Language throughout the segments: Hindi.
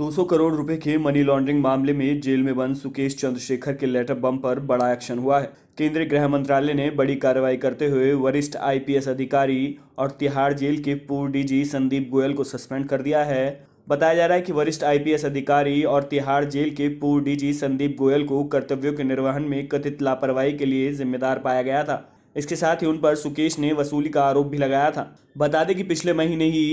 200 करोड़ रुपए के मनी लॉन्ड्रिंग मामले में जेल में बंद सुकेश चंद्रशेखर के लेटर बम पर बड़ा एक्शन हुआ है केंद्रीय गृह मंत्रालय ने बड़ी कार्रवाई करते हुए वरिष्ठ आईपीएस अधिकारी और तिहाड़ जेल के पूर्व डीजी संदीप गोयल को सस्पेंड कर दिया है बताया जा रहा है कि वरिष्ठ आईपीएस अधिकारी और तिहाड़ जेल के पूर्व डीजी संदीप गोयल को कर्तव्यों के निर्वहन में कथित लापरवाही के लिए जिम्मेदार पाया गया था इसके साथ ही उन पर सुकेश ने वसूली का आरोप भी लगाया था बता दें कि पिछले महीने ही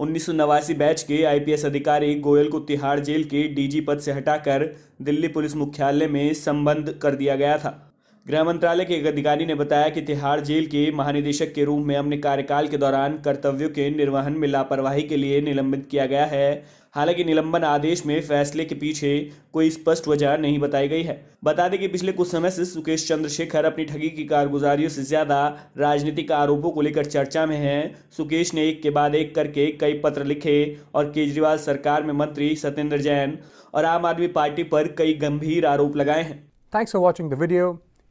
उन्नीस बैच के आईपीएस अधिकारी गोयल को तिहाड़ जेल के डीजी पद से हटाकर दिल्ली पुलिस मुख्यालय में संबंध कर दिया गया था गृह मंत्रालय के एक अधिकारी ने बताया कि तिहाड़ जेल के महानिदेशक के रूप में अपने कार्यकाल के दौरान कर्तव्यों के निर्वहन में लापरवाही के लिए निलंबित किया गया है हालांकि निलंबन आदेश में फैसले के पीछे कोई स्पष्ट वजह नहीं बताई गई है बता दें कि पिछले कुछ समय से सुकेश चंद्रशेखर अपनी ठगी की कारगुजारियों से ज्यादा राजनीतिक आरोपों को लेकर चर्चा में हैं सुकेश ने एक के बाद एक करके कई पत्र लिखे और केजरीवाल सरकार में मंत्री सत्येंद्र जैन और आम आदमी पार्टी पर कई गंभीर आरोप लगाए हैं thanks for watching the video